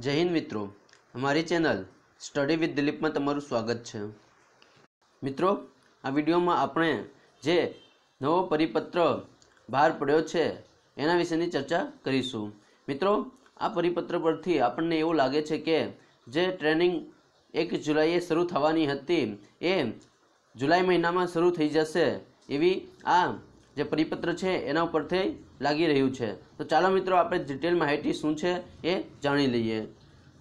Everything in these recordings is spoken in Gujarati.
જય હિન્દ મિત્રો અમારી ચેનલ સ્ટડી વિથ દિલીપમાં તમારું સ્વાગત છે મિત્રો આ વિડીયોમાં આપણે જે નવો પરિપત્ર બહાર પડ્યો છે એના વિશેની ચર્ચા કરીશું મિત્રો આ પરિપત્ર પરથી આપણને એવું લાગે છે કે જે ટ્રેનિંગ એક જુલાઈએ શરૂ થવાની હતી એ જુલાઈ મહિનામાં શરૂ થઈ જશે એવી આ જે પરિપત્ર છે એના ઉપરથી લાગી રહ્યું છે તો ચાલો મિત્રો આપણે ડિટેલ માહિતી શું છે એ જાણી લઈએ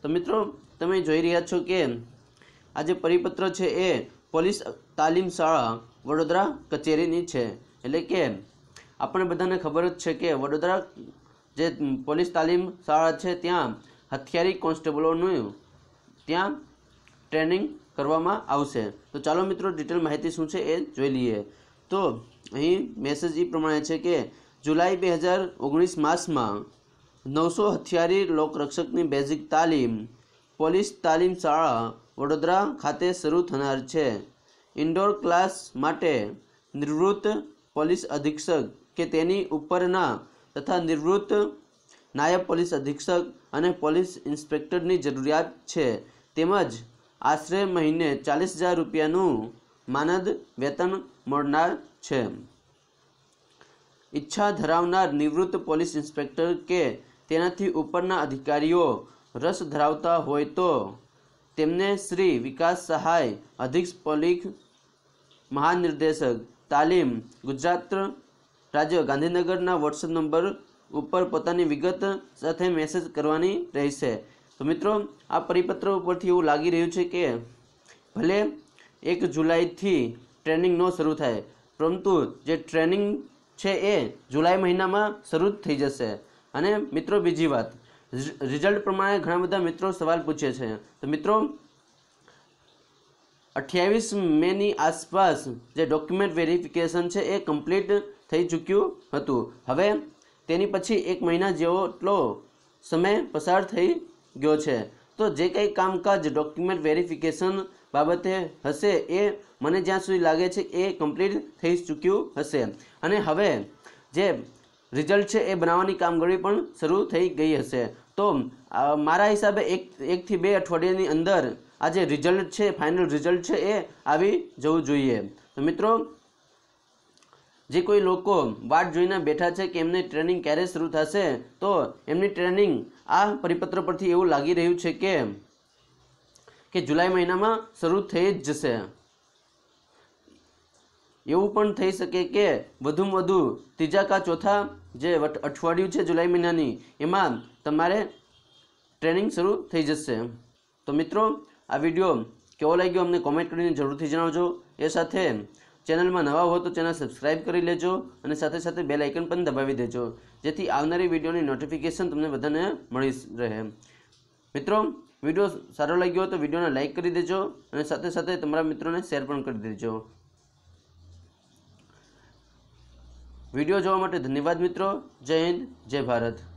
તો મિત્રો તમે જોઈ રહ્યા છો કે આ જે પરિપત્ર છે એ પોલીસ તાલીમ શાળા વડોદરા કચેરીની છે એટલે કે આપણને બધાને ખબર જ છે કે વડોદરા જે પોલીસ તાલીમ શાળા છે ત્યાં હથિયારી કોન્સ્ટેબલોનું ત્યાં ટ્રેનિંગ કરવામાં આવશે તો ચાલો મિત્રો ડિટેલ માહિતી શું છે એ જોઈ લઈએ તો અહીં મેસેજ એ પ્રમાણે છે કે જુલાઈ બે હજાર ઓગણીસ માસમાં નવસો હથિયારી લોકરક્ષકની બેઝિક તાલીમ પોલીસ તાલીમ શાળા વડોદરા ખાતે શરૂ થનાર છે ઇન્ડોર ક્લાસ માટે નિવૃત્ત પોલીસ અધિક્ષક કે તેની ઉપરના તથા નિવૃત્ત નાયબ પોલીસ અધિક્ષક અને પોલીસ ઇન્સ્પેક્ટરની જરૂરિયાત છે તેમજ આશરે મહિને ચાલીસ હજાર રૂપિયાનું માનદ વેતન મળનાર છે ઈચ્છા ધરાવનાર નિવૃત્ત પોલીસ ઇન્સ્પેક્ટર કે તેનાથી ઉપરના અધિકારીઓ રસ ધરાવતા હોય તો તેમને શ્રી વિકાસ સહાય અધિક પોલીસ મહાનિર્દેશક તાલીમ ગુજરાત રાજ્ય ગાંધીનગરના વોટ્સએપ નંબર ઉપર પોતાની વિગત સાથે મેસેજ કરવાની રહેશે તો મિત્રો આ પરિપત્ર ઉપરથી એવું લાગી રહ્યું છે કે ભલે એક જુલાઈથી ટ્રેનિંગ ન શરૂ થાય પરંતુ જે ટ્રેનિંગ છે એ જુલાઈ મહિનામાં શરૂ થઈ જશે અને મિત્રો બીજી વાત રિઝલ્ટ પ્રમાણે ઘણા બધા મિત્રો સવાલ પૂછે છે તો મિત્રો અઠ્યાવીસ મેની આસપાસ જે ડોક્યુમેન્ટ વેરિફિકેશન છે એ કમ્પ્લીટ થઈ ચૂક્યું હતું હવે તેની પછી એક મહિના જેવો સમય પસાર થઈ ગયો છે તો જે કંઈ કામકાજ ડોક્યુમેન્ટ વેરિફિકેશન બાબતે હશે એ મને જ્યાં સુધી લાગે છે એ કમ્પ્લીટ થઈ ચૂક્યું હશે અને હવે જે રિઝલ્ટ છે એ બનાવવાની કામગીરી પણ શરૂ થઈ ગઈ હશે તો મારા હિસાબે એક એકથી બે અઠવાડિયાની અંદર આ જે રિઝલ્ટ છે ફાઇનલ રિઝલ્ટ છે એ આવી જવું જોઈએ તો મિત્રો જે કોઈ લોકો વાટ જોઈને બેઠા છે કે એમની ટ્રેનિંગ ક્યારે શરૂ થશે તો એમની ટ્રેનિંગ આ પરિપત્ર પરથી એવું લાગી રહ્યું છે કે કે જુલાઈ મહિનામાં શરૂ થઈ જ જશે એવું પણ થઈ શકે કે વધુમાં વધુ ત્રીજા કા ચોથા જે અઠવાડિયું છે જુલાઈ મહિનાની એમાં તમારે ટ્રેનિંગ શરૂ થઈ જશે તો મિત્રો આ વિડીયો કેવો લાગ્યો અમને કોમેન્ટ કરીને જરૂરથી જણાવજો એ સાથે ચેનલમાં નવા હો તો ચેનલ સબસ્ક્રાઇબ કરી લેજો અને સાથે સાથે બેલ આઇકન પણ દબાવી દેજો જેથી આવનારી વિડીયોની નોટિફિકેશન તમને બધાને મળી રહે મિત્રો વિડીયો સારો લાગ્યો તો વિડીયોને લાઇક કરી દેજો અને સાથે સાથે તમારા મિત્રોને શેર પણ કરી દેજો વિડીયો જોવા માટે ધન્યવાદ મિત્રો જય હિન્દ જય ભારત